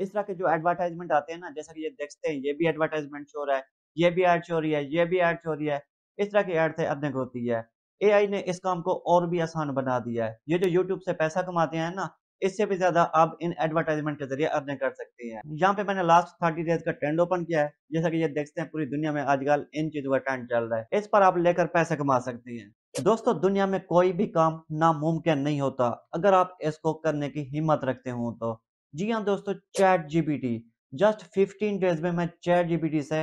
इस तरह के जो एडवर्टाइजमेंट आते हैं ना जैसा कि ये देखते हैं ये भी एडवर्टाइजमेंट चोर है ये भी एड चोरी है ये भी एड चोरी है इस तरह की एड से अब देखो होती है ए ने इस काम को और भी आसान बना दिया है ये जो यूट्यूब से पैसा कमाते हैं ना इससे भी ज्यादा आप इन एडवर्टाइजमेंट के जरिए अर्निंग कर सकते हैं यहाँ पे मैंने लास्ट थर्टी डेज का ट्रेंड ओपन किया है जैसा कि ये देखते हैं पूरी दुनिया में आजकल इन चीजों का ट्रेंड चल रहा है इस पर आप लेकर पैसे कमा सकते हैं दोस्तों दुनिया में कोई भी काम नामुमकिन नहीं होता अगर आप इसको करने की हिम्मत रखते हो तो जी हाँ दोस्तों चैट जीबीटी जस्ट 15 डेज में मैं चैट जीबीटी से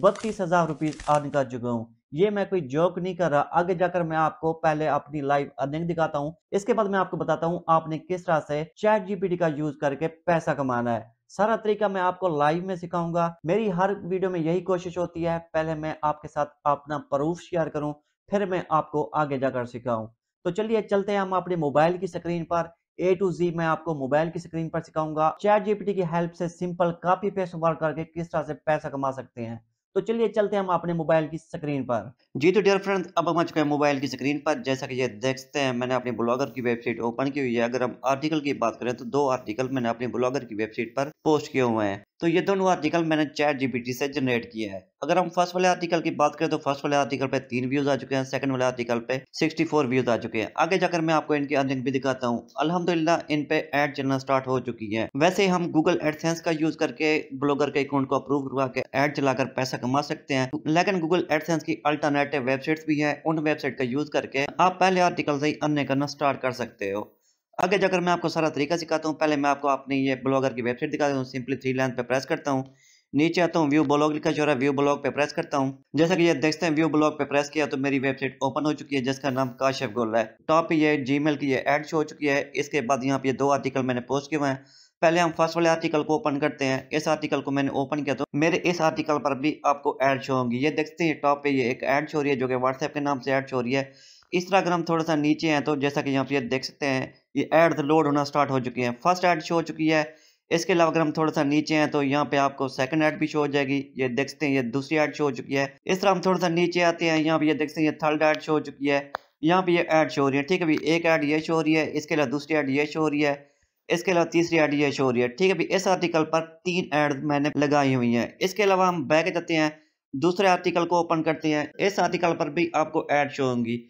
बत्तीस हजार रुपीज अर्न कर चुका हूँ ये मैं कोई जोक नहीं कर रहा आगे जाकर मैं आपको पहले अपनी लाइव अर्निंग दिखाता हूँ इसके बाद मैं आपको बताता हूँ आपने किस तरह से चैट जीपीटी का यूज करके पैसा कमाना है सारा तरीका मैं आपको लाइव में सिखाऊंगा मेरी हर वीडियो में यही कोशिश होती है पहले मैं आपके साथ अपना प्रूफ शेयर करूं फिर मैं आपको आगे जाकर सिखाऊं तो चलिए चलते हैं हम अपने मोबाइल की स्क्रीन पर ए टू जी मैं आपको मोबाइल की स्क्रीन पर सिखाऊंगा चैट जीपीटी की हेल्प से सिंपल कॉपी पेस्ट वर्क करके किस तरह से पैसा कमा सकते हैं तो चलिए चलते हैं हम अपने मोबाइल की स्क्रीन पर जी तो डियर फ्रेंड्स अब हम आ चुके हैं मोबाइल की स्क्रीन पर जैसा कि ये देखते हैं मैंने अपने ब्लॉगर की वेबसाइट ओपन की हुई है अगर हम आर्टिकल की बात करें तो दो आर्टिकल मैंने अपने ब्लॉगर की वेबसाइट पर पोस्ट किए हुए हैं तो ये दोनों आर्टिकल मैंने चैट जीपीटी से जनरेट किया है अगर हम फर्स्ट वाले आर्टिकल की बात करें तो फर्स्ट वाले आर्टिकल पे तीन व्यूज आ चुके हैं सेकंड वाले आर्टिकल पे 64 व्यूज आ चुके हैं आगे जाकर मैं आपको इनकी अर्निंग भी दिखाता हूँ अलहमदिल्ला इन पे एड चलना स्टार्ट हो चुकी है वैसे हम गूगल एडसेंस का यूज करके ब्लॉगर के अकाउंट को अप्रूव करवा के एड चलाकर पैसा कमा सकते हैं लेकिन गूगल एडसेंस की अल्टरनेटिव वेबसाइट भी है उन वेबसाइट का यूज करके आप पहले आर्टिकल से ही करना स्टार्ट कर सकते हो आगे जाकर मैं आपको सारा तरीका सिखाता हूँ पहले मैं आपको अपनी ये ब्लॉगर की वेबसाइट दिखाता हूँ सिंपली थ्री लाइन पे प्रेस करता हूँ नीचे आता हूँ व्यू ब्लॉग लिखा है व्यू ब्लॉग पे प्रेस करता हूँ जैसा कि ये देखते हैं व्यू ब्लॉग पे प्रेस किया तो मेरी वेबसाइट ओपन हो चुकी है जिसका नाम काशिफ गोल है टॉप पे ये जी की ये एड शो हो चुकी है इसके बाद यहाँ पे दो आर्टिकल मैंने पोस्ट किए हैं पहले हम फर्स्ट वाले आर्टिकल को ओपन करते हैं इस आर्टिकल को मैंने ओपन किया तो मेरे इस आर्टिकल पर भी आपको एड शो होंगी ये देखते हैं टॉप पे ये एक एड शो रही है जो कि व्हाट्सएप के नाम से एड शो रही है इस तरह अगर हम थोड़ा सा नीचे हैं तो जैसा कि यहाँ पे देख सकते हैं ये एड लोड होना स्टार्ट हो चुकी है फर्स्ट एड शो हो चुकी है इसके अलावा अगर हम थोड़ा सा नीचे हैं तो यहाँ पे आपको सेकंड ऐड भी शो हो जाएगी ये देख सकते हैं ये दूसरी ऐड शो हो चुकी है इस तरह हम थोड़ा सा नीचे आते हैं यहाँ पे ये देख सकते हैं ये थर्ड ऐड शो हो चुकी है यहाँ पे ये ऐड शो हो रही है ठीक है भाई एक ऐड ये शो हो रही है इसके अलावा दूसरी ऐड ये शो हो रही है इसके अलावा तीसरी ऐड ये शो हो रही है ठीक है भाई इस आर्टिकल पर तीन ऐड मैंने लगाई हुई हैं इसके अलावा हम बैग जाते हैं दूसरे आर्टिकल को ओपन करते हैं इस आर्टिकल पर भी आपको ऐड शो होंगी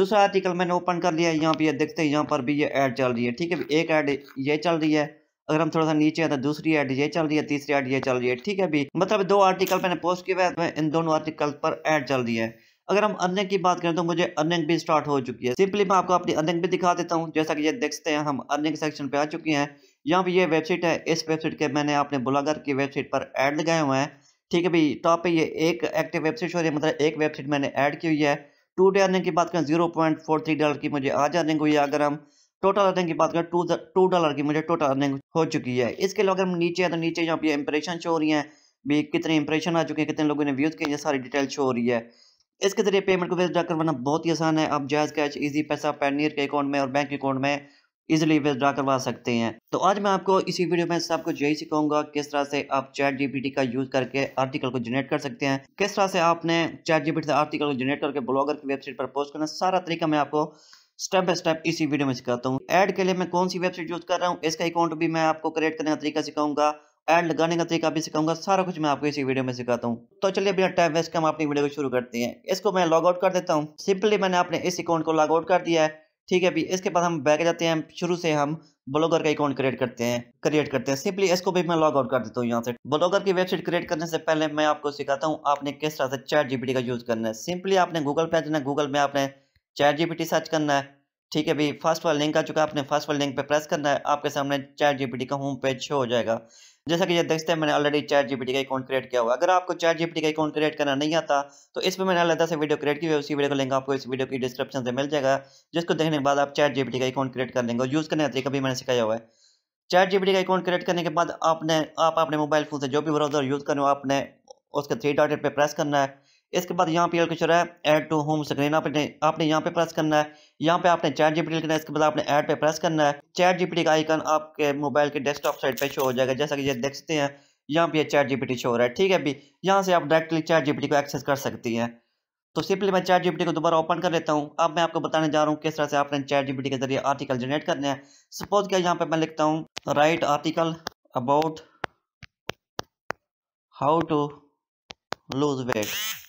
दूसरा आर्टिकल मैंने ओपन कर लिया है यहाँ पे ये देखते हैं यहाँ पर भी ये ऐड चल रही है ठीक है एक ऐड ये चल रही है अगर हम थोड़ा सा नीचे आता तो दूसरी एड ये चल रही है तीसरी ऐड ये चल रही है ठीक है अभी मतलब दो आर्टिकल मैंने पोस्ट किया है इन दोनों आर्टिकल पर एड चल रही है अगर हम अर्निंग की बात करें तो मुझे अर्निंग भी स्टार्ट हो चुकी है सिंपली मैं आपको अपनी अर्निंग भी दिखा देता हूँ जैसा कि ये देखते हैं हम अर्निंग सेक्शन पे आ चुके हैं यहाँ पे ये वेबसाइट है इस वेबसाइट के मैंने अपने ब्लॉगर की वेबसाइट पर ऐड लगाए हुए हैं ठीक है भाई टॉप तो पे ये एक एक्टिव वेबसाइट हो रही है मतलब एक वेबसाइट मैंने ऐड की हुई है टू डे अर्निंग की बात करें zero point four three dollar की मुझे आज अर्निंग हुई है अगर हम टोटल अर्निंग की बात करें टू टू डॉलर की मुझे टोटल अर्निंग हो चुकी है इसके अलावा अगर हम नीचे हैं तो नीचे यहाँ पे इंप्रेशन शो हो रही हैं भी कितने इंप्रेशन आ चुके हैं कितने लोगों ने व्यूज़ किए ये सारी डिटेल शो हो रही है इसके जरिए पेमेंट को विदड्रा करवाना बहुत ही आसान है आप जायज़ कैश ईजी पैसा पैनियर के अकाउंट में और बैंक अकाउंट में इजिली विदड्रा करवा सकते हैं तो आज मैं आपको इसी वीडियो में सब कुछ यही सिखाऊंगा किस तरह से आप चैट जीपीटी का यूज करके आर्टिकल को जनरेट कर सकते हैं किस तरह से आपने चैट जीपीटी से आर्टिकल को जनरेट करके ब्लॉगर की वेबसाइट पर पोस्ट करना सारा तरीका मैं आपको स्टेप बाय स्टेप इसी वीडियो में सिखाता हूँ एड के लिए मैं कौन सी वेबसाइट यूज़ कर रहा हूँ इसका अकाउंट भी मैं आपको क्रिएट करने का तरीका सिखाऊंगा एड लगाने का तरीका भी सिखाऊंगा सारा कुछ मैं आपको इसी वीडियो में सिखाता हूँ तो चलिए बिना टाइम वेस्ट के हम अपनी वीडियो को शुरू करते हैं इसको मैं लॉग आउट कर देता हूँ सिंपली मैंने अपने इस अकाउंट को लॉग आउट कर दिया है ठीक है इसके बाद हम बैक जाते हैं शुरू से हम ब्लॉगर का अकाउंट क्रिएट करते हैं क्रिएट करते हैं सिंपली इसको भी मैं लॉग आउट कर देता हूँ यहाँ से ब्लॉगर की वेबसाइट क्रिएट करने से पहले मैं आपको सिखाता हूँ आपने किस तरह से चैट जीपीटी का यूज़ करना है सिंपली आपने गूगल पे जाना गूगल में आपने चैट जीपीटी सर्च करना है ठीक है भाई फर्स्ट वाला लिंक आ चुका है आपने फर्स्ट वाला लिंक पे प्रेस करना है आपके सामने चैट जीपीटी का होम पेज शो हो जाएगा जैसा कि ये देखते हैं मैंने ऑलरेडी चैट जीपीटी का अकाउंट क्रिएट किया हुआ अगर आपको चैट जीपीटी का अकाउंट क्रिएट करना नहीं आता तो इस पर मैंने अलहदा से वीडियो क्रिएट की हुई उसी वीडियो का लिंक आपको इस वीडियो की डिस्क्रिप्शन से मिल जाएगा जिसको देखने के बाद आप चैट जीपीटी का अकाउंट क्रिएट कर लेंगे और यूज़ करने का तरीका भी मैंने सिखाया हुआ है चैट जीपीटी का अकाउंट क्रिएट करने के बाद आपने आप अपने मोबाइल फ़ोन से जो भी ब्राउज़र यूज़ हो आपने उसके थ्री डॉटेड पर प्रेस करना है इसके बाद यहाँ पे आपके चल रहा है एड टू होम स्क्रीन आपने आपने यहाँ पे प्रेस करना है यहाँ पे आपने चैट जीपीटी लिखना है इसके बाद आपने ऐड पे प्रेस करना है चैट जीपीटी का आइकन आपके मोबाइल के डेस्कटॉप साइड पे शो हो जाएगा जैसा कि ये देख सकते हैं यहाँ पे चैट जीपीटी शो हो रहा है ठीक है अभी यहाँ से आप डायरेक्टली चैट जीपीटी को एक्सेस कर सकती हैं तो सिंपली मैं चैट जीपीटी को दोबारा ओपन कर लेता हूँ अब मैं आपको बताने जा रहा हूँ किस तरह से आपने चैट जीपीटी के जरिए आर्टिकल जनरेट करने हैं सपोज क्या यहाँ पे मैं लिखता हूँ write article about how to lose weight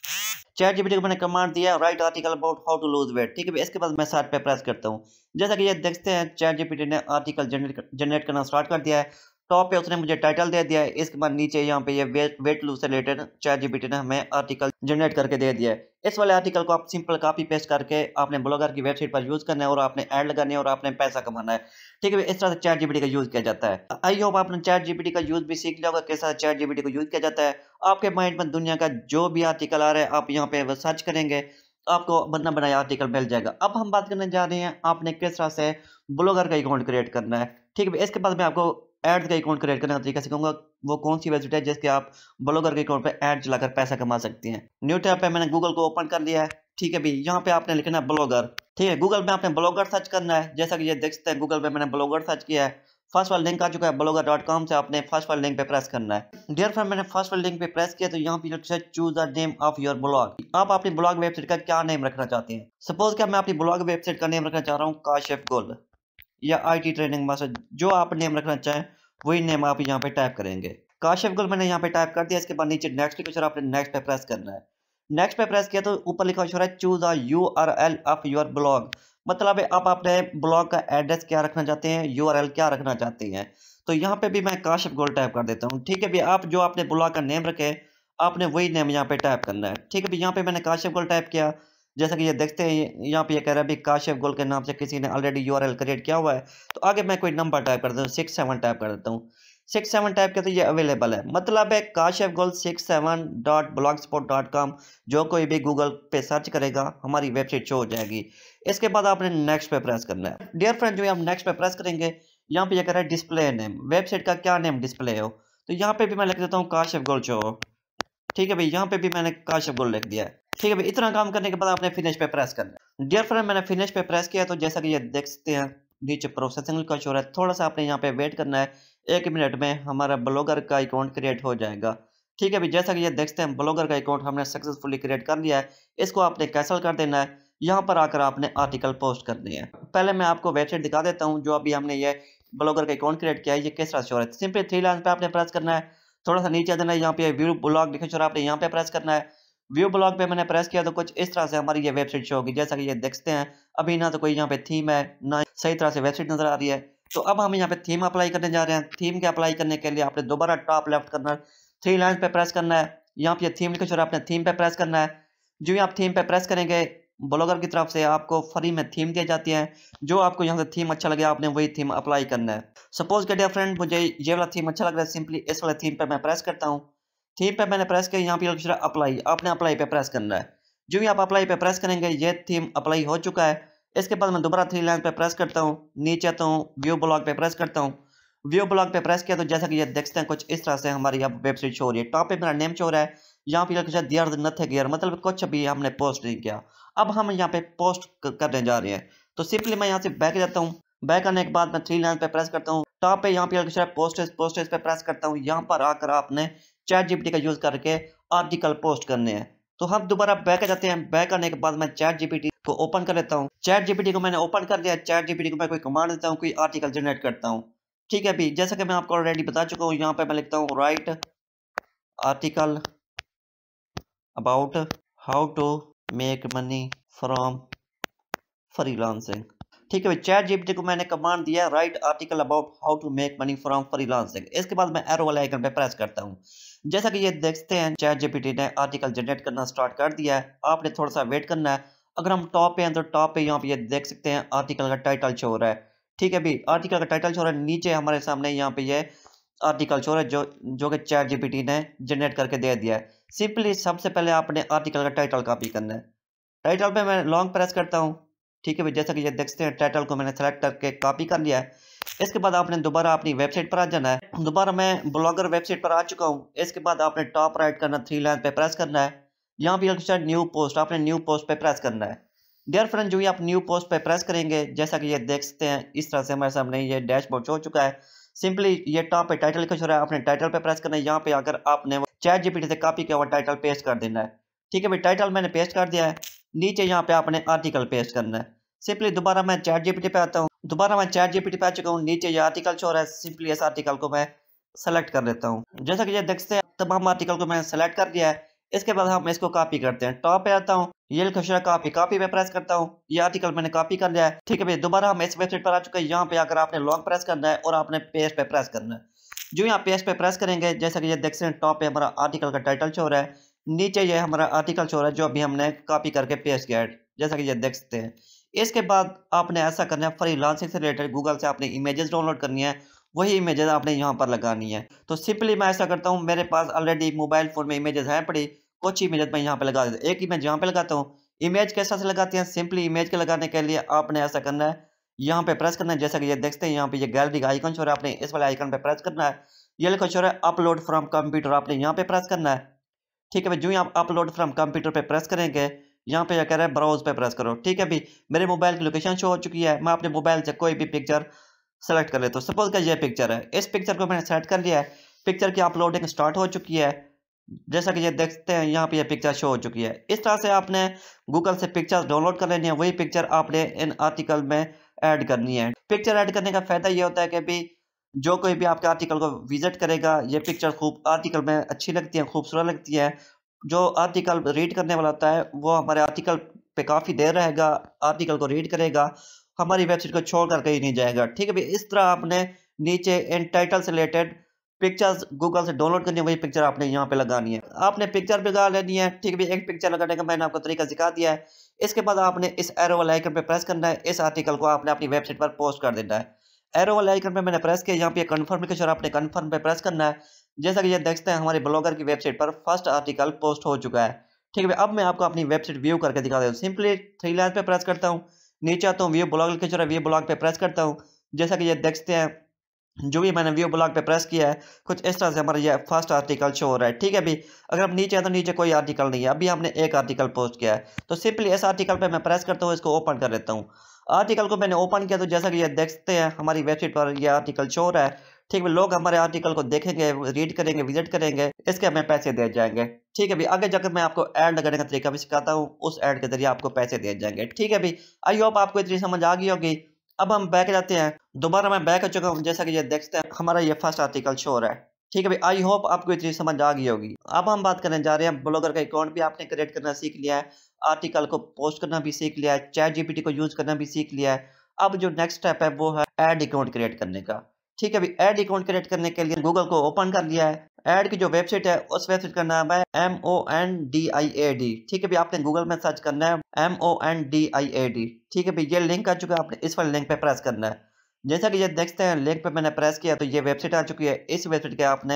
ChatGPT को मैंने कमांड दिया write article about how to lose weight ठीक है इसके बाद मैं सर्च पे प्रेस करता हूँ जैसा कि ये देखते हैं चैट जीपीटी ने आर्टिकल जनरेट जनरेट करना स्टार्ट कर दिया है टॉप पे उसने मुझे टाइटल दे दिया है इसके बाद नीचे यहाँ पे ये यह वेट वेट लूज से रिलेटेड चैट जीबीटी ने हमें आर्टिकल जनरेट करके दे दिया है इस वाले आर्टिकल को आप सिंपल कॉपी पेस्ट करके आपने ब्लॉगर की वेबसाइट पर यूज करना है और आपने ऐड लगानी है और आपने पैसा कमाना है ठीक है इस तरह से चैट जीबीटी का यूज किया जाता है आई होप आपने चैट जीबीटी का यूज भी सीख लिया होगा किस तरह चैट जीबीटी को यूज किया जाता है आपके माइंड में दुनिया का जो भी आर्टिकल आ रहा है आप यहाँ पे सर्च करेंगे आपको बना बनाया आर्टिकल मिल जाएगा अब हम बात करने जा रहे हैं आपने किस तरह से ब्लॉगर का अकाउंट क्रिएट करना है ठीक है इसके बाद मैं आपको एड्स का अकाउंट क्रिएट करने का तरीका सिखाऊंगा वो कौन सी वेबसाइट है जिसके आप ब्लॉगर के अकाउंट पर एड चलाकर पैसा कमा सकते हैं न्यू टैब पे मैंने गूगल को ओपन कर लिया है ठीक है भाई यहाँ पे आपने लिखना है ब्लॉगर ठीक है गूगल में आपने ब्लॉगर सर्च करना है जैसा कि ये देख सकते हैं गूगल पे मैंने ब्लॉगर सर्च किया है फर्स्ट वाला लिंक आ चुका है ब्लॉगर डॉट कॉम से आपने फर्स्ट वाला लिंक पे प्रेस करना है डियर फ्रेंड मैंने फर्स्ट वाला लिंक पे प्रेस किया तो यहाँ पे choose the name of your blog आप अपनी ब्लॉग वेबसाइट का क्या नेम रखना चाहते हैं सपोज क्या मैं अपनी ब्लॉग वेबसाइट का नेम रखना चाह रहा हूँ काशिफ गोल या आई टी ट्रेनिंग मास्टर जो आप नेम रखना चाहें वही नेम आप यहाँ पे टाइप करेंगे काशिफ गुल मैंने यहाँ पे टाइप कर दिया इसके बाद नीचे नेक्स्ट लिखा आपने नेक्स्ट पे प्रेस करना है नेक्स्ट पे प्रेस किया तो ऊपर लिखा हुआ है choose a U R L of your blog मतलब आप अपने ब्लॉग का एड्रेस क्या रखना चाहते हैं यू आर एल क्या रखना चाहते हैं तो यहाँ पे भी मैं काशिप गोल टाइप कर देता हूँ ठीक है भी आप जो आपने ब्लॉग का नेम रखे आपने वही नेम यहाँ पे टाइप करना है ठीक है भी यहाँ पे मैंने काशिप गोल टाइप किया जैसा कि ये देखते हैं यहाँ पे ये कह रहा है अभी काशिफ गोल के नाम से किसी ने ऑलरेडी यू क्रिएट किया हुआ है तो आगे मैं कोई नंबर टाइप कर देता हूँ सिक्स सेवन टाइप कर देता हूँ सिक्स सेवन टाइप के तो ये अवेलेबल है मतलब है Kashif goal six seven dot blog spot dot com जो कोई भी गूगल पे सर्च करेगा हमारी वेबसाइट शो हो जाएगी इसके बाद आपने नेक्स्ट पे प्रेस करना है डियर फ्रेंड जो है हम नेक्स्ट पे प्रेस करेंगे यहाँ पे ये कह रहा है डिस्प्ले नेम वेबसाइट का क्या नेम डिस्प्ले हो तो यहाँ पे भी मैं लिख देता हूँ काशिफ गोल शो ठीक है भाई यहाँ पे भी मैंने काशिफ गोल लिख दिया है ठीक है भाई इतना काम करने के बाद आपने फिनिश पे प्रेस करना है डियर फ्रेंड मैंने फिनिश पे प्रेस किया तो जैसा कि ये देख सकते हैं नीचे प्रोसेसिंग का शोर है थोड़ा सा आपने यहाँ पे वेट करना है एक मिनट में हमारा ब्लॉगर का अकाउंट क्रिएट हो जाएगा ठीक है भाई जैसा कि ये देखते हैं ब्लॉगर का अकाउंट हमने सक्सेसफुली क्रिएट कर लिया है इसको आपने कैंसिल कर देना है यहाँ पर आकर आपने आर्टिकल पोस्ट करनी है पहले मैं आपको वेबसाइट दिखा देता हूँ जो अभी हमने ये ब्लॉगर का अकाउंट क्रिएट किया है ये किस तरह शोर है सिंपली थ्री लाइन पर आपने प्रेस करना है थोड़ा सा नीचे देना है यहाँ पे व्यू ब्लॉग लिखे शोर आपने यहाँ पे प्रेस करना है व्यू ब्लॉग पे मैंने प्रेस किया तो कुछ इस तरह से हमारी ये वेबसाइट शो होगी जैसा कि ये देखते हैं अभी ना तो कोई यहाँ पे थीम है ना सही तरह से वेबसाइट नज़र आ रही है तो अब हम यहाँ पे थीम अप्लाई करने जा रहे हैं थीम के अप्लाई करने के लिए आपने दोबारा टॉप लेफ्ट करना थ्री लाइन पे प्रेस करना है यहाँ पे थीम लिखे आपने थीम पे प्रेस करना है जो भी आप थीम पे प्रेस करेंगे ब्लॉगर की तरफ से आपको फ्री में थीम दी जाती है जो आपको यहाँ से थीम अच्छा लगे आपने वही थीम अप्लाई करना है सपोज के डियर फ्रेंड मुझे ये वाला थीम अच्छा लग रहा है सिंपली इस वाले थीम पर मैं प्रेस करता हूँ थीम पे मैंने प्रेस किया यहाँ पे दूसरा अप्लाई आपने अप्लाई पे प्रेस करना है जो भी आप अप्लाई पे प्रेस करेंगे ये थीम अप्लाई हो चुका है इसके बाद मैं दोबारा थ्री लाइन पे प्रेस करता हूँ नीचे आता हूँ व्यू ब्लॉग पे प्रेस करता हूँ व्यू ब्लॉग पे प्रेस किया तो जैसा कि ये देखते हैं कुछ इस तरह से हमारी यहाँ वेबसाइट शो हो रही है टॉप पे मेरा नेम शो रहा है यहाँ पे कुछ दियर नथे गियर मतलब कुछ भी हमने पोस्ट नहीं किया अब हम यहाँ पे पोस्ट करने जा रहे हैं तो सिंपली मैं यहाँ से बैक जाता हूँ बैक आने के बाद मैं थ्री लाइन पे प्रेस करता हूँ टॉप पे यहाँ पे पोस्टेज पोस्टेज पे प्रेस करता हूँ यहाँ पर आकर आपने चैट जीपीटी का यूज़ करके आर्टिकल पोस्ट करने हैं तो हम दोबारा बैक आ जाते हैं बैक आने के बाद मैं चैट जीपीटी को ओपन कर लेता हूँ चैट जीपीटी को मैंने ओपन कर दिया चैट जीपीटी को मैं कोई कमांड देता हूँ कोई आर्टिकल जनरेट करता हूँ ठीक है अभी जैसा कि मैं आपको ऑलरेडी बता चुका हूँ यहाँ पे मैं लिखता हूँ write article about how to make money from freelancing ठीक है भाई चैट जीपीटी को मैंने कमांड दिया write article about how to make money from freelancing इसके बाद मैं एरो वाले आइकन पे प्रेस करता हूँ जैसा कि ये देखते हैं चैट जीपीटी ने आर्टिकल जनरेट करना स्टार्ट कर दिया है आपने थोड़ा सा वेट करना है अगर हम टॉप पे हैं तो टॉप पे यहाँ पे ये देख सकते हैं आर्टिकल का टाइटल शो रहा है ठीक है भाई आर्टिकल का टाइटल शो रहा है नीचे हमारे सामने यहाँ पे ये आर्टिकल शो रहा है जो जो कि चैट जीपीटी ने जनरेट करके दे दिया है सिंपली सबसे पहले आपने आर्टिकल का टाइटल कॉपी करना है टाइटल पे मैं लॉन्ग प्रेस करता हूँ ठीक है भाई जैसा कि ये देखते हैं टाइटल को मैंने सेलेक्ट करके कॉपी कर लिया है इसके बाद आपने दोबारा अपनी वेबसाइट पर आ जाना है दोबारा मैं ब्लॉगर वेबसाइट पर आ चुका हूँ इसके बाद आपने टॉप राइट करना थ्री लाइन पे प्रेस करना है यहाँ भी न्यू पोस्ट आपने न्यू पोस्ट पे प्रेस करना है डियर फ्रेंड जो भी आप न्यू पोस्ट पे प्रेस करेंगे जैसा कि ये देख सकते हैं इस तरह से हमारे सामने ये डैशबोर्ड शो चुका है सिंपली ये टॉप पे टाइटल लिखा हो रहा है आपने टाइटल पे प्रेस करना है यहाँ पे अगर आपने चैट जीपीटी से कॉपी किया हुआ टाइटल पेस्ट कर देना है ठीक है भाई टाइटल मैंने पेस्ट कर दिया है नीचे यहाँ पे आपने आर्टिकल पेस्ट करना है सिंपली दोबारा मैं चैट जीपीटी पे आता हूँ दोबारा मैं चैट जीपीटी पे आ चुका हूँ नीचे ये आर्टिकल शो रहा है सिंपली इस आर्टिकल को मैं सेलेक्ट कर लेता हूँ जैसा कि ये देखते हैं तमाम आर्टिकल को मैंने सेलेक्ट कर दिया है इसके बाद हम इसको कॉपी करते हैं टॉप पे आता हूँ ये खुशरा कॉपी कॉपी पे प्रेस करता हूँ ये आर्टिकल मैंने कॉपी कर लिया है ठीक है भाई दोबारा हम इस वेबसाइट पर आ चुके हैं यहाँ पे आकर आपने लॉन्ग प्रेस करना है और आपने पेज पे प्रेस करना है जो यहाँ पेज पे प्रेस करेंगे जैसा कि ये देख सकते हैं टॉप पे हमारा आर्टिकल का टाइटल शो रहा है नीचे ये हमारा आर्टिकल शो रहा है जो अभी हमने कॉपी करके पेस्ट किया है जैसा कि ये देख सकते हैं इसके बाद आपने ऐसा करना है फ्री लांसिंग से रिलेटेड गूगल से आपने इमेजेस डाउनलोड करनी है वही इमेजेस आपने यहाँ पर लगानी है तो सिंपली मैं ऐसा करता हूँ मेरे पास ऑलरेडी मोबाइल फ़ोन में इमेजेस हैं पड़ी कुछ इमेज मैं यहाँ पर लगा देता हूँ एक इमेज यहाँ पर लगाता हूँ इमेज कैसा से लगाते हैं सिंपली इमेज के लगाने के लिए आपने ऐसा करना है यहाँ पे प्रेस करना है जैसा कि ये देखते हैं यहाँ पे ये गैलरी का आइकन शो रहा है आपने इस वाले आइकन पे प्रेस करना है ये लिखा शो रहा है अपलोड फ्रॉम कंप्यूटर आपने यहाँ पे प्रेस करना है ठीक है भाई जो ही आप अपलोड फ्रॉम कंप्यूटर पे प्रेस करेंगे यहाँ पे यह कह रहा है ब्राउज पे प्रेस करो ठीक है भाई मेरे मोबाइल की लोकेशन शो हो चुकी है मैं अपने मोबाइल से कोई भी पिक्चर सेलेक्ट कर लेता हूँ सपोज का ये पिक्चर है इस पिक्चर को मैंने सेलेक्ट कर लिया है पिक्चर की अपलोडिंग स्टार्ट हो चुकी है जैसा कि ये देखते हैं यहाँ पे ये पिक्चर शो हो चुकी है इस तरह से आपने गूगल से पिक्चर डाउनलोड कर लेनी है वही पिक्चर आपने इन आर्टिकल में ऐड करनी है पिक्चर ऐड करने का फायदा ये होता है कि भाई जो कोई भी आपके आर्टिकल को विजिट करेगा ये पिक्चर खूब आर्टिकल में अच्छी लगती है खूबसूरत लगती है जो आर्टिकल रीड करने वाला होता है वो हमारे आर्टिकल पे काफ़ी देर रहेगा आर्टिकल को रीड करेगा हमारी वेबसाइट को छोड़ कर कहीं नहीं जाएगा ठीक है भाई इस तरह आपने नीचे इन टाइटल से रिलेटेड पिक्चर्स गूगल से डाउनलोड करनी है वही पिक्चर आपने यहाँ पे लगानी है आपने पिक्चर भी लगा लेनी है ठीक है एक पिक्चर लगाने का मैंने आपको तरीका सिखा दिया है इसके बाद आपने इस एरो वाले आइकन पर प्रेस करना है इस आर्टिकल को आपने अपनी वेबसाइट पर पोस्ट कर देना है एरो वाले आइकन पे मैंने प्रेस किया यहाँ पे कन्फर्मेशन आपने कन्फर्म पे प्रेस करना है जैसा कि ये देखते हैं हमारे ब्लॉगर की वेबसाइट पर फर्स्ट आर्टिकल पोस्ट हो चुका है ठीक है अब मैं आपको अपनी वेबसाइट व्यू करके दिखा देता हूँ सिंपली थ्री लाइन पे प्रेस करता हूँ नीचे आता हूँ व्यू ब्लॉग के चुरा व्यू ब्लॉग पे प्रेस करता हूँ जैसा कि ये देखते हैं जो भी मैंने व्यू ब्लॉग पे प्रेस किया है कुछ इस तरह से हमारा ये फर्स्ट आर्टिकल शो हो रहा है ठीक है अभी अगर आप नीचे हैं तो नीचे कोई आर्टिकल नहीं है अभी हमने एक आर्टिकल पोस्ट किया है तो सिंपली इस आर्टिकल पर मैं प्रेस करता हूँ इसको ओपन कर लेता हूँ आर्टिकल को मैंने ओपन किया तो जैसा कि ये देखते हैं हमारी वेबसाइट पर यह आर्टिकल शो रहा है ठीक है लोग हमारे आर्टिकल को देखेंगे रीड करेंगे विजिट करेंगे इसके हमें पैसे दिए जाएंगे ठीक है भाई आगे जाकर मैं आपको ऐड लगाने का तरीका भी सिखाता हूँ उस ऐड के जरिए आपको पैसे दिए जाएंगे ठीक है भाई आई होप आपको इतनी समझ आ गई होगी अब हम बैक जाते हैं दोबारा मैं बैक हो चुका हूँ जैसा कि ये देखते हैं हमारा ये फर्स्ट आर्टिकल शो रहा है ठीक है भाई आई होप आपको ये चीज़ समझ आ गई होगी अब हम बात करने जा रहे हैं ब्लॉगर का अकाउंट भी आपने क्रिएट करना सीख लिया है आर्टिकल को पोस्ट करना भी सीख लिया है चैट जीपीटी को यूज़ करना भी सीख लिया है अब जो नेक्स्ट स्टेप है वो है एड अकाउंट क्रिएट करने का ठीक है भाई एड अकाउंट क्रिएट करने के लिए गूगल को ओपन कर लिया है एड की जो वेबसाइट है उस वेबसाइट का नाम है M O N D I A D ठीक है भाई आपने गूगल में सर्च करना है M O N D I A D ठीक है भाई ये लिंक आ चुका है आपने इस वाले लिंक पे प्रेस करना है जैसा कि ये देखते हैं लिंक पे मैंने प्रेस किया तो ये वेबसाइट आ चुकी है इस वेबसाइट के आपने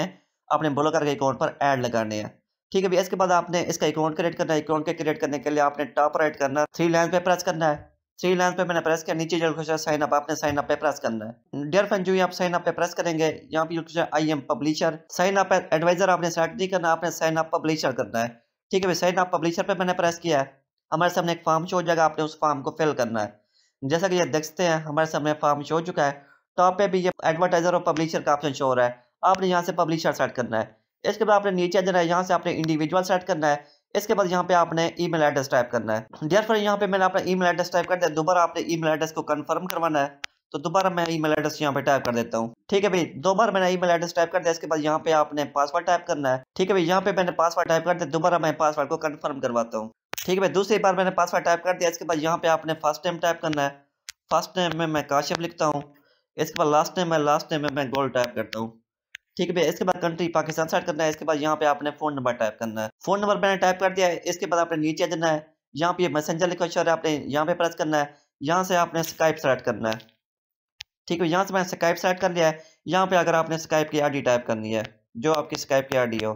अपने ब्लॉगर के अकाउंट पर ऐड लगाने हैं ठीक है भैया इसके बाद आपने इसका अकाउंट क्रिएट करना है अकाउंट के क्रिएट करने के लिए आपने टॉप राइट करना थ्री लाइन पे प्रेस करना है थ्री लाइन पे मैंने प्रेस किया नीचे जो लिखा साइन अप आपने साइन अप पे प्रेस करना है डियर फ्रेंड जो आप साइन अप पे प्रेस करेंगे यहाँ पे लिखा I am publisher sign up adviser आपने सेलेक्ट नहीं करना आपने साइन अप पब्लिशर करना है ठीक है भाई साइन अप पब्लिशर पे मैंने प्रेस किया है हमारे सामने एक फॉर्म शो हो जाएगा आपने उस फॉर्म को फिल करना है जैसा कि ये देखते हैं हमारे सामने फॉर्म शो हो चुका है टॉप तो पे भी ये एडवर्टाइजर और पब्लिशर का ऑप्शन शो हो रहा है आपने यहाँ से पब्लिशर सेट करना है इसके बाद आपने नीचे देना है यहाँ से आपने इंडिविजुअल सेट करना है इसके बाद यहाँ पे आपने ईमेल एड्रेस टाइप करना है डियर फ्रेंड यहाँ पे मैंने अपना ईमेल एड्रेस टाइप कर दिया दोबारा आपने ईमेल एड्रेस को कंफर्म करवाना है तो दोबारा मैं ईमेल एड्रेस यहाँ पे टाइप कर देता हूँ ठीक है भाई दो बार मैंने ईमेल एड्रेस टाइप कर दिया इसके बाद यहाँ पे आपने पासवर्ड टाइप करना है ठीक है भाई यहाँ पे मैंने पासवर्ड टाइप कर दिया दोबारा मैं पासवर्ड को कन्फर्म करवाता हूँ ठीक है भाई दूसरी बार मैंने पासवर्ड टाइप कर दिया इसके बाद यहाँ पे आपने फर्स्ट टाइम टाइप करना है फर्स्ट टाइम में मैं काशिफ लिखता हूँ इसके बाद लास्ट टाइम में लास्ट टाइम में मैं गोल्ड टाइप करता हूँ ठीक है भाई इसके बाद कंट्री पाकिस्तान सेट करना है इसके बाद यहाँ पे आपने फोन नंबर टाइप करना है फोन नंबर मैंने टाइप कर दिया है इसके बाद आपने नीचे देना है यहाँ पे मैसेंजर लिखा है आपने यहाँ पे प्रेस करना है यहाँ से आपने स्काइप सेलेक्ट करना है ठीक है यहाँ से मैंने स्काइप सेलेक्ट कर लिया है यहाँ पे अगर आपने स्काइप की आईडी टाइप करनी है जो आपकी स्काइप की आईडी हो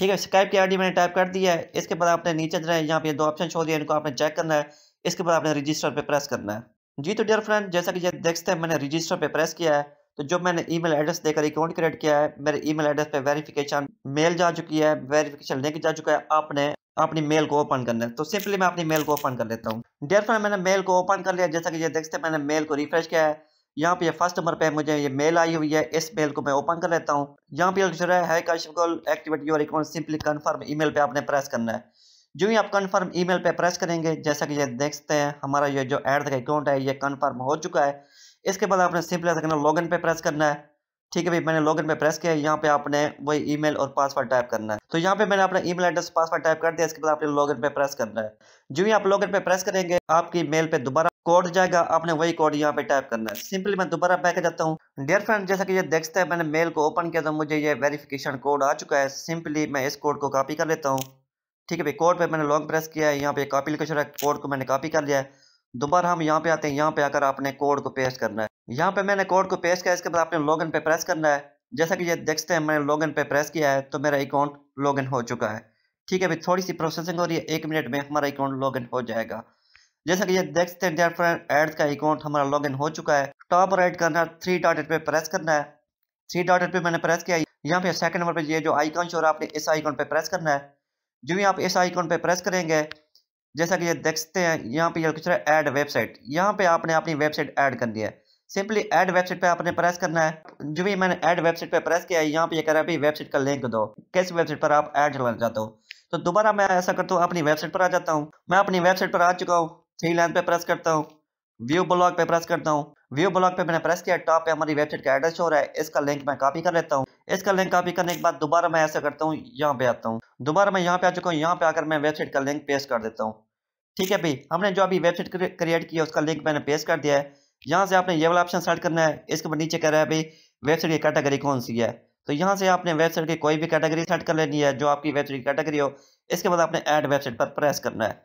ठीक है स्काइप की आईडी मैंने टाइप कर दी है इसके बाद आपने नीचे जो है यहाँ पे दो ऑप्शन छोड़ दिए इनको आपने चेक करना है इसके बाद आपने रजिस्टर पे प्रेस करना है जी तो डियर फ्रेंड जैसा कि ये देखते हैं मैंने रजिस्टर पे प्रेस किया है तो जो मैंने मेल एड्रेस देकर अकाउंट क्रिएट किया है मेरे मेल एड्रेस पे वेरिफिकेशन मेल जा चुकी है वेरीफिकेशन लिंक जा चुका है आपने अपनी मेल को ओपन करना है तो सिंपली मैं अपनी मेल को ओपन कर लेता हूँ डियर फ्रेंड मैंने मेल को ओपन कर लिया जैसा कि ये देखते हैं मैंने मेल को रिफ्रेश किया है यहाँ पे फर्स्ट नंबर पे मुझे ये मेल आई हुई है इस मेल को मैं ओपन कर लेता हूँ यहाँ पे जो है activate your account simply confirm email पे आपने प्रेस करना है जो ही आप कन्फर्म ईमेल पे प्रेस करेंगे जैसा कि ये देख सकते हैं हमारा ये जो एड का अकाउंट है ये कन्फर्म हो चुका है इसके बाद आपने सिंपली लॉग इन पे प्रेस करना है ठीक है भाई मैंने लॉगिन पे प्रेस किया यहाँ पे आपने वही ईमेल और पासवर्ड टाइप करना है तो यहाँ पे मैंने अपना ईमेल एड्रेस पासवर्ड टाइप कर दिया इसके बाद आपने लॉगिन पे प्रेस करना है जो ही आप लॉगिन पे प्रेस करेंगे आपकी मेल पे दोबारा कोड जाएगा आपने वही कोड यहाँ पे टाइप करना है सिंपली मैं दोबारा बैक जाता हूँ डियर फ्रेंड जैसा कि ये देखते हैं मैंने मेल को ओपन किया था मुझे ये वेरिफिकेशन कोड आ चुका है सिंपली मैं इस कोड को कॉपी कर लेता हूँ ठीक है भाई कोड पर मैंने लॉन्ग प्रेस किया है यहाँ पे कॉपी लिखा कोड को मैंने कॉपी कर लिया है दोबारा हम यहाँ पे आते हैं यहाँ पे आकर आपने कोड को पेस्ट करना है यहाँ पे मैंने कोड को पेस्ट किया इसके बाद आपने लॉगिन पे प्रेस करना है जैसा कि ये देखते हैं मैंने लॉगिन पे प्रेस किया है तो मेरा अकाउंट लॉगिन हो चुका है ठीक है अभी थोड़ी सी प्रोसेसिंग हो रही है एक मिनट में हमारा अकाउंट लॉगिन हो जाएगा जैसा कि ये देखते हैं डेयर फ्रेंड एड्स का अकाउंट हमारा लॉगिन हो चुका है टॉप राइट करना थ्री डॉट पे प्रेस करना है थ्री डॉट पे मैंने प्रेस किया यहाँ पे सेकंड नंबर पे ये जो आइकॉन शोर आपने इस आइकॉन पे प्रेस करना है जो भी आप इस आइकॉन पे प्रेस करेंगे जैसा कि ये देखते हैं यहाँ पे कुछ ऐड वेबसाइट यहाँ पे आपने अपनी वेबसाइट ऐड कर दिया है सिंपली ऐड वेबसाइट पे आपने प्रेस करना है जो भी मैंने ऐड वेबसाइट पे प्रेस किया है यहाँ पे ये कह रहा है वेबसाइट का लिंक दो किस वेबसाइट पर आप ऐड चलाना चाहते हो तो दोबारा मैं ऐसा करता हूँ अपनी वेबसाइट पर आ जाता हूँ मैं अपनी वेबसाइट पर आ चुका हूँ थ्री लाइन पे प्रेस करता हूँ व्यू ब्लॉग पे प्रेस करता हूँ व्यू ब्लॉग पे मैंने प्रेस किया टॉप पे हमारी वेबसाइट का एड्रेस हो रहा है इसका लिंक मैं कॉपी कर लेता हूँ इसका लिंक कॉपी करने के बाद दोबारा मैं ऐसा करता हूँ यहाँ पे आता हूँ दोबारा मैं यहाँ पे आ चुका हूँ यहाँ पे आकर मैं वेबसाइट का लिंक पेश कर देता हूँ ठीक है भाई हमने जो अभी वेबसाइट क्रिएट किया है उसका लिंक मैंने पेश कर दिया है यहाँ से आपने ये वाला ऑप्शन सर्च करना है इसके बाद नीचे कह रहा है भाई वेबसाइट की कैटेगरी कौन सी है तो यहाँ से आपने वेबसाइट की कोई भी कैटेगरी सेट कर लेनी है जो आपकी वेबसाइट की कैटेगरी हो इसके बाद आपने ऐड वेबसाइट पर प्रेस करना है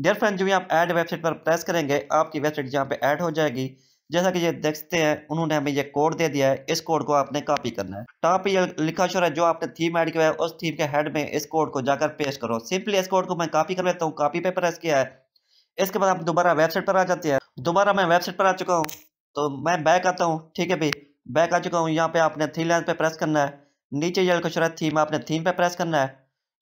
डियर फ्रेंड जो भी आप ऐड वेबसाइट पर प्रेस करेंगे आपकी वेबसाइट यहाँ पे ऐड हो जाएगी जैसा कि ये देखते हैं उन्होंने हमें ये कोड दे दिया है इस कोड को आपने कॉपी करना है टॉप तो ये लिखा शोर है जो आपने थीम ऐड किया है उस थीम के हेड में इस कोड को जाकर पेश करो सिंपली इस कोड को मैं कॉपी कर लेता हूँ कॉपी पे प्रेस किया है इसके बाद आप दोबारा वेबसाइट पर आ जाते हैं दोबारा मैं वेबसाइट पर आ चुका हूँ तो मैं बैक आता हूँ ठीक है भाई बैक आ चुका हूँ यहाँ पे आपने थ्री लाइन पे प्रेस करना है नीचे ये लिखा शोर है थीम आपने थीम पर प्रेस करना है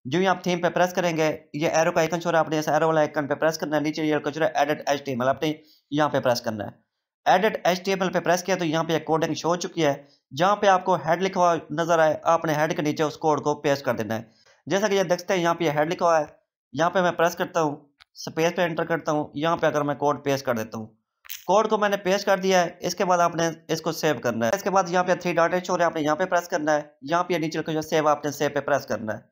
जो ही आप थीम पे प्रेस करेंगे ये एरो का आइकन छोड़ा आपने इस एरो वाला आइकन पे प्रेस करना है नीचे ये कचरा एडिट एच आपने यहाँ पे प्रेस करना है एडिट एच टी पे प्रेस किया तो यहाँ पे कोडिंग शो हो चुकी है जहाँ पे आपको हेड लिखा हुआ नजर आए आपने हेड के नीचे उस कोड को पेस्ट कर देना है जैसा कि ये देखते हैं यहाँ पे हेड लिखा हुआ है यहाँ पे मैं प्रेस करता हूँ स्पेस पे एंटर करता हूँ यहाँ पे अगर मैं कोड पेस्ट कर देता हूँ कोड को मैंने पेस्ट कर दिया है इसके बाद आपने इसको सेव करना है इसके बाद यहाँ पे थ्री डॉट एच हो है आपने यहाँ पे प्रेस करना है यहाँ पे नीचे लिखा सेव आपने सेव पे प्रेस करना है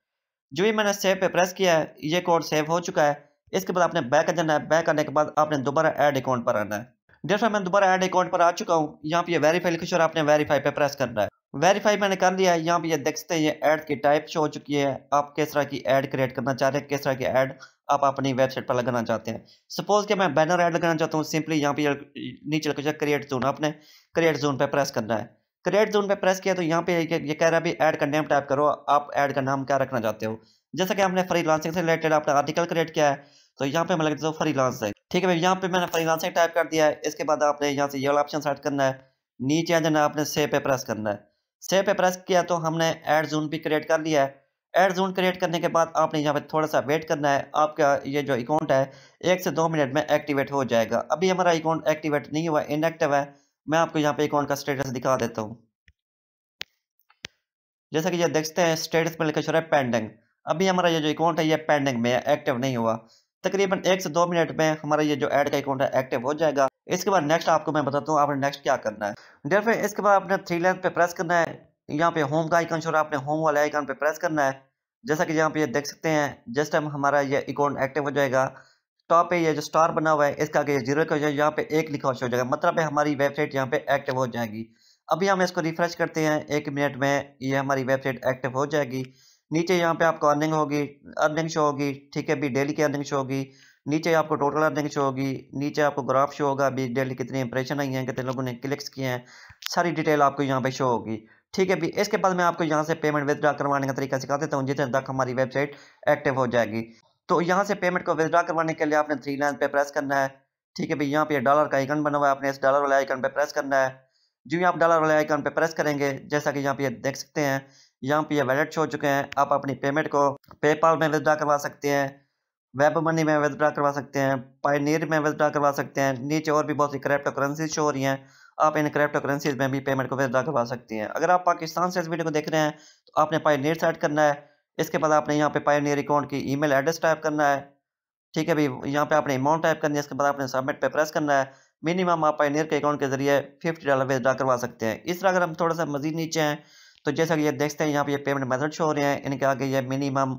जो भी मैंने सेव पे प्रेस किया है ये कोड सेव हो चुका है इसके बाद आपने बैक आ जाना है बैक करने के बाद आपने दोबारा एड अकाउंट पर आना है जैसा मैं दोबारा एड अकाउंट पर आ चुका हूँ यहाँ पे वेरीफाई लिखा आपने वेरीफाई पे प्रेस करना है वेरीफाई मैंने कर लिया है यहाँ पे देख सकते हैं ये की टाइप शो हो चुकी है आप किस तरह की एड क्रिएट करना चाह रहे हैं किस तरह की एड आप अपनी वेबसाइट पर लगाना चाहते हैं सपोज कि मैं बैनर एड लगाना चाहता हूँ सिंपली यहाँ पे नीचे लिखा क्रिएट जोन आपने क्रिएट जोन पर प्रेस करना है क्रिएट जोन पर प्रेस किया तो यहाँ पे ये कह रहा है एड का नेम टाइप करो आप एड का नाम क्या रखना चाहते हो जैसा कि हमने फ्री लांसिंग से रिलेटेड अपना आर्टिकल क्रिएट किया है तो यहाँ पे मैं लगता हूँ फ्री लांसिंग ठीक है भाई यहाँ पे मैंने परिभाषाएं टाइप कर दिया है इसके बाद आपने यहाँ से ये वाला ऑप्शन सेलेक्ट करना है नीचे आ जाना आपने सेव पे प्रेस करना है सेव पे प्रेस किया तो हमने एड जोन भी क्रिएट कर लिया है एड जोन क्रिएट करने के बाद आपने यहाँ पे थोड़ा सा वेट करना है आपका ये जो अकाउंट है एक से दो मिनट में एक्टिवेट हो जाएगा अभी हमारा अकाउंट एक्टिवेट नहीं हुआ इनएक्टिव है मैं आपको यहाँ पे अकाउंट का स्टेटस दिखा देता हूँ जैसा कि ये देखते हैं स्टेटस में लिखा है पेंडिंग अभी हमारा ये जो अकाउंट है ये पेंडिंग में है एक्टिव नहीं हुआ तकरीबन एक से दो मिनट में हमारा ये जो ऐड का अकाउंट है एक्टिव हो जाएगा इसके बाद नेक्स्ट आपको मैं बताता हूँ आपने नेक्स्ट क्या करना है डेयर इसके बाद आपने थ्री लाइन पे प्रेस करना है यहाँ पे होम का आइकन छोड़ा आपने होम वाले आइकन पे प्रेस करना है जैसा कि यहाँ पे ये देख सकते हैं जिस टाइम हमारा ये अकाउंट एक्टिव हो जाएगा टॉप पे ये जो स्टार बना हुआ है इसका आगे जीरो का जो यहाँ पे एक लिखा हो जाएगा मतलब हमारी वेबसाइट यहाँ पे एक्टिव हो जाएगी अभी हम इसको रिफ्रेश करते हैं एक मिनट में ये हमारी वेबसाइट एक्टिव हो जाएगी नीचे यहाँ पे आपको अर्निंग होगी अर्निंग शो होगी ठीक है अभी डेली की अर्निंग शो होगी नीचे आपको टोटल अर्निंग शो होगी नीचे आपको ग्राफ शो होगा अभी डेली कितनी इंप्रेशन आई हैं कितने लोगों ने क्लिक्स किए हैं सारी डिटेल आपको यहाँ पे शो होगी ठीक है अभी इसके बाद मैं आपको यहाँ से पेमेंट विदड्रा करवाने का तरीका सिखा देता हूँ जितने तक हमारी वेबसाइट एक्टिव हो जाएगी तो यहाँ से पेमेंट को विदड्रा करवाने के लिए आपने थ्री लाइन पर प्रेस करना है ठीक है भाई यहाँ पे डॉलर का आइकन बना हुआ है आपने इस डॉलर वाले आइकन पर प्रेस करना है जो ही आप डॉलर वाले आइकन पर प्रेस करेंगे जैसा कि यहाँ पे देख सकते हैं यहाँ पे ये वैलेट शो हो चुके हैं आप अपनी पेमेंट को पेपाल में विदड्रा करवा सकते हैं वेब मनी में विदड्रा करवा सकते हैं पाइनियर में विदड्रा करवा सकते हैं नीचे और भी बहुत सी क्रिप्टो करेंसी शो हो रही हैं आप इन क्रिप्टो करेंसीज में भी पेमेंट को विदड्रा करवा सकती हैं अगर आप पाकिस्तान से इस वीडियो को देख रहे हैं तो आपने पाइनियर सेट करना है इसके बाद आपने यहाँ पे पाइनियर अकाउंट की ई एड्रेस टाइप करना है ठीक है भाई यहाँ पे आपने अमाउंट टाइप करनी है इसके बाद आपने सबमिट पे प्रेस करना है मिनिमम आप पाइनियर के अकाउंट के जरिए फिफ्टी डॉलर विदड्रा करवा सकते हैं इस तरह अगर हम थोड़ा सा मजीद नीचे हैं तो जैसा कि ये देखते हैं यहाँ पे ये पेमेंट मेथड शो हो रहे हैं इनके आगे ये मिनिमम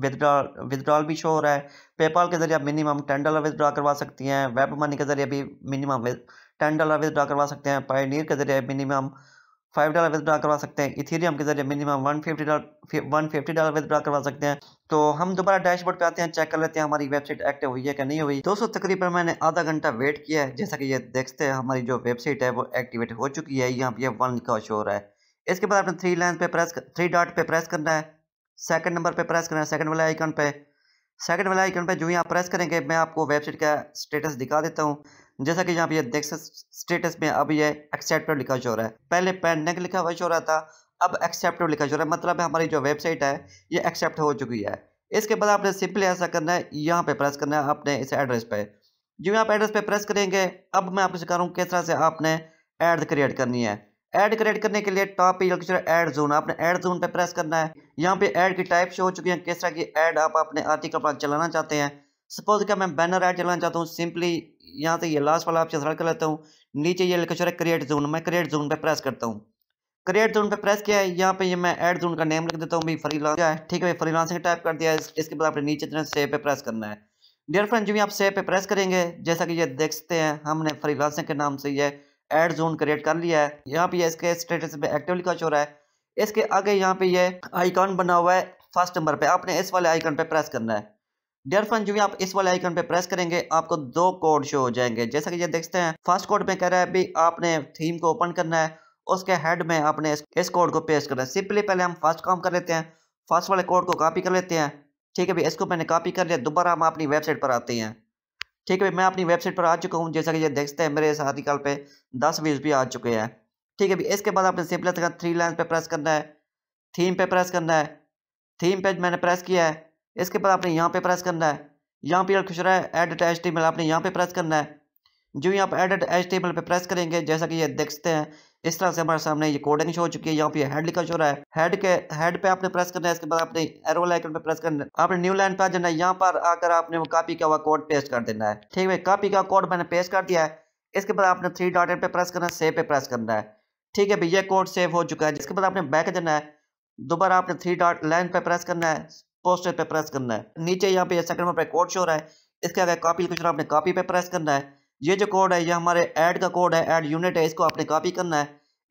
विदड्रॉल विदड्रॉल भी शो हो रहा है पेपाल के जरिए आप मिनिमम टेन डॉलर विदड्रॉ करवा सकती हैं वेब मनी के जरिए भी मिनिमम टेन डॉलर विदड्रॉ करवा सकते हैं पायनियर के जरिए मिनिमम फाइव डॉलर विदड्रॉ करवा सकते हैं इथेरियम के जरिए minimum one fifty dollar one fifty dollar withdraw करवा सकते हैं तो हम दोबारा डैशबोर्ड पे आते हैं चेक कर लेते हैं हमारी वेबसाइट एक्टिव हुई है कि नहीं हुई दोस्तों तकरीबन मैंने आधा घंटा वेट किया है जैसा कि ये देखते हैं हमारी जो वेबसाइट है वो एक्टिवेट हो चुकी है यहाँ पे वन का शो हो रहा है इसके बाद आपने थ्री लाइन पे प्रेस थ्री डॉट पे प्रेस करना है सेकंड नंबर पे प्रेस करना है सेकंड वाले आइकन पे सेकंड वाले आइकन पे जो ही आप प्रेस करेंगे मैं आपको वेबसाइट का स्टेटस दिखा देता हूँ जैसा कि यहाँ पे देख सकते स्टेटस में अब ये एक्सेप्टेड लिखा जो रहा है पहले पेंडिंग लिखा हुआ जो रहा था अब एक्सेप्टेड लिखा जो रहा है मतलब हमारी जो वेबसाइट है ये एक्सेप्ट हो चुकी है इसके बाद आपने सिंपली ऐसा करना है यहाँ पे प्रेस करना है अपने इस एड्रेस पे जो आप एड्रेस पे प्रेस करेंगे अब मैं आपको सिखा रहा हूँ किस तरह से आपने एड क्रिएट करनी है ऐड क्रिएट करने के लिए टॉप पे ऐड जोन आपने ऐड जोन पे प्रेस करना है यहाँ पे ऐड की टाइप शो हो चुकी है किस तरह की ऐड आप अपने आर्टिकल पर चलाना चाहते हैं सपोज क्या मैं बैनर ऐड चलाना चाहता हूँ सिंपली यहाँ से ये लास्ट वाला ऑप्शन सेलेक्ट कर लेता हूँ नीचे ये लिखा है क्रिएट जोन मैं क्रिएट जोन पर प्रेस करता हूँ क्रिएट जोन पर प्रेस किया है यहाँ पे ये मैं ऐड जोन का नेम लिख देता हूँ भाई फ्री है ठीक है भाई फ्री टाइप कर दिया है इसके बाद आपने नीचे सेव पे प्रेस करना है डियर फ्रेंड जो भी आप सेव पे प्रेस करेंगे जैसा कि ये देख सकते हैं हमने फ्री के नाम से यह एड जोन क्रिएट कर लिया है यहाँ पे इसके स्टेटस पे एक्टिवली कच हो रहा है इसके आगे यहाँ पे ये आइकॉन बना हुआ है फर्स्ट नंबर पे आपने इस वाले आइकन पे प्रेस करना है डेयर फ्रेंड जो भी आप इस वाले आइकन पे प्रेस करेंगे आपको दो कोड शो हो जाएंगे जैसा कि ये देखते हैं फर्स्ट कोड में कह रहा है भी आपने थीम को ओपन करना है उसके हेड में आपने इस, इस कोड को पेस्ट करना है सिंपली पहले हम फर्स्ट काम कर लेते हैं फर्स्ट वाले कोड को कॉपी कर लेते हैं ठीक है भाई इसको मैंने कॉपी कर लिया दोबारा हम अपनी वेबसाइट पर आते हैं ठीक है भाई मैं अपनी वेबसाइट पर आ चुका हूँ जैसा कि ये देखते हैं मेरे इस कल पे दस व्यूज़ भी आ चुके हैं ठीक है भाई इसके बाद आपने सिंपल तरह थ्री लाइन पे प्रेस करना है थीम पे प्रेस करना है थीम पे मैंने प्रेस किया है इसके बाद आपने यहाँ पे प्रेस करना है यहाँ पे खुश रहा है एड एच आपने यहाँ पे प्रेस करना है जो यहाँ पर एडिट एच टेबल पर प्रेस करेंगे जैसा कि ये देखते हैं इस तरह से हमारे सामने ये कोडिंग शो हो चुकी है यहाँ पे हेड लिखा शो रहा है हेड के हेड पे आपने प्रेस करना है इसके बाद आपने एरो आइकन पे प्रेस करना है आपने न्यू लाइन पे आ जाना है यहाँ पर आकर आपने वो कॉपी का हुआ कोड पेस्ट कर देना है ठीक है कॉपी का कोड मैंने पेस्ट कर दिया है इसके बाद आपने थ्री डॉट एन पे प्रेस करना है सेव पे प्रेस करना है ठीक है भैया कोड सेव हो चुका है जिसके बाद आपने बैक देना है दोबारा आपने थ्री डॉट लाइन पे प्रेस करना है पोस्टर पे प्रेस करना है नीचे यहाँ पे सेकंड में पे कोड शो रहा है इसके अगर कॉपी कुछ आपने कॉपी पे प्रेस करना है ये जो कोड है ये हमारे ऐड का कोड है ऐड यूनिट है इसको आपने कॉपी करना है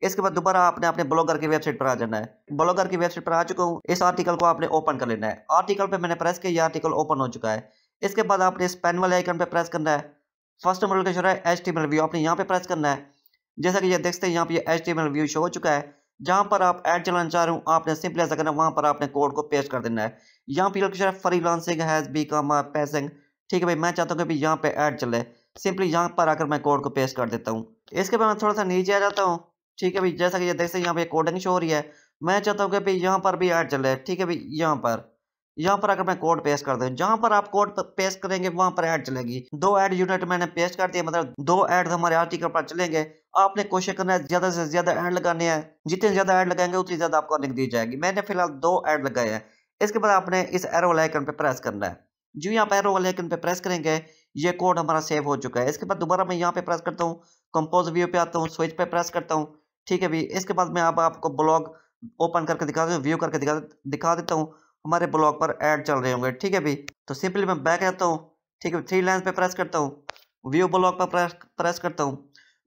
इसके बाद दोबारा आपने अपने ब्लॉगर की वेबसाइट पर आ जाना है ब्लॉगर की वेबसाइट पर आ चुका हूँ इस आर्टिकल को आपने ओपन कर लेना है आर्टिकल पर मैंने प्रेस किया ये आर्टिकल ओपन हो चुका है इसके बाद आपने इस पेन वाले आइकन पर प्रेस करना है फर्स्ट मॉडल का शो है एच टी व्यू आपने यहाँ पे प्रेस करना है जैसा कि ये देखते हैं यहाँ पे एच टी व्यू शो हो चुका है जहाँ पर आप ऐड चलाना चाह रहे हो आपने सिंपल ऐसा करना है वहाँ पर आपने कोड को पेस्ट कर देना है यहाँ पे freelancing has become passing ठीक है भाई मैं चाहता हूँ कि यहाँ पे ऐड चले सिंपली यहाँ पर आकर मैं कोड को पेस्ट कर देता हूँ इसके बाद मैं थोड़ा सा नीचे आ जाता हूँ ठीक है भाई जैसा कि देख सकते यहाँ पे कोडिंग शो हो रही है मैं चाहता हूँ कि भाई यहाँ पर भी ऐड चले ठीक है भाई यहाँ पर यहाँ पर अगर मैं कोड पेस्ट कर दूँ जहाँ पर आप कोड पेस्ट करेंगे वहाँ पर ऐड चलेगी दो ऐड यूनिट मैंने पेस्ट कर दिया मतलब दो ऐड हमारे आर्टिकल पर चलेंगे आपने कोशिश करना है ज़्यादा से ज़्यादा ऐड लगाने हैं जितने ज़्यादा ऐड लगाएंगे उतनी ज़्यादा आपको अर्निंग दी जाएगी मैंने फिलहाल दो ऐड लगाए हैं इसके बाद आपने इस एरो आइकन पर प्रेस करना है जो यहाँ पैरो वाले आइकन पे प्रेस करेंगे ये कोड हमारा सेव हो चुका है इसके बाद दोबारा मैं यहाँ पे प्रेस करता हूँ कंपोज व्यू पे आता हूँ स्विच पे प्रेस करता हूँ ठीक है भाई इसके बाद मैं अब आप आपको ब्लॉग ओपन करके दिखा देता हूँ व्यू करके दिखा दिखा देता हूँ हमारे ब्लॉग पर ऐड चल रहे होंगे ठीक है भाई तो सिंपली मैं बैक आता हूँ ठीक है थ्री लाइन पर प्रेस करता हूँ व्यू ब्लॉग पर प्रेस प्रेस करता हूँ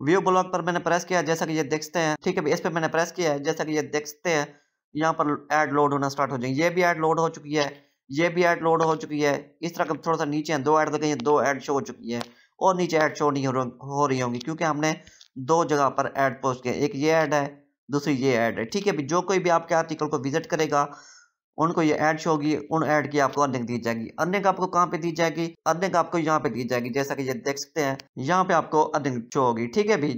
व्यू ब्लॉग पर मैंने प्रेस किया जैसा कि ये देखते हैं ठीक है भाई इस पर मैंने प्रेस किया है जैसा कि ये देखते हैं यहाँ पर ऐड लोड होना स्टार्ट हो जाएंगे ये भी ऐड लोड हो चुकी है ये भी ऐड लोड हो चुकी है इस तरह का थोड़ा सा नीचे हैं दो ऐड तो दो ऐड शो हो चुकी है और नीचे ऐड शो नहीं हो रही होंगी क्योंकि हमने दो जगह पर ऐड पोस्ट किया एक ये ऐड है दूसरी ये ऐड है ठीक है जो कोई भी आपके आर्टिकल को विजिट करेगा उनको ये ऐड शो होगी उन ऐड की आपको अर्निंग दी जाएगी अर्निंग आपको कहाँ पे दी जाएगी अर्निंग आपको यहाँ पे दी जाएगी जैसा कि ये देख सकते हैं यहाँ पे आपको अर्निंग शो होगी ठीक है भाई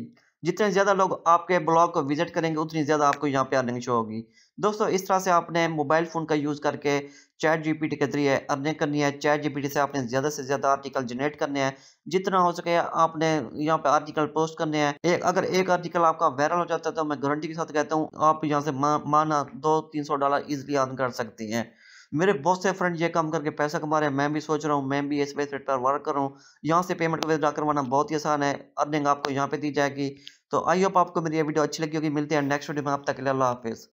जितने ज़्यादा लोग आपके ब्लॉग को विजिट करेंगे उतनी ज़्यादा आपको यहाँ पे अर्निंग शो होगी दोस्तों इस तरह से आपने मोबाइल फ़ोन का यूज़ करके चैट जीपीटी के जरिए अर्निंग करनी है चैट जीपीटी से आपने ज़्यादा से ज़्यादा आर्टिकल जनरेट करने हैं जितना हो सके आपने यहाँ पे आर्टिकल पोस्ट करने हैं एक अगर एक आर्टिकल आपका वायरल हो जाता है तो मैं गारंटी के साथ कहता हूँ आप यहाँ से मा माना दो तीन सौ डॉलर ईजिली अर्न कर सकती हैं मेरे बहुत से फ्रेंड ये काम करके पैसा कमा रहे हैं मैं भी सोच रहा हूँ मैं भी इस बेस पर वर्क कर रहा हूँ यहाँ से पेमेंट विदड्रा करवाना बहुत ही आसान है अर्निंग आपको यहाँ पे दी जाएगी तो आई होप आपको मेरी ये वीडियो अच्छी लगी होगी मिलते हैं नेक्स्ट वीडियो में आप तक अल्लाह हाफिज़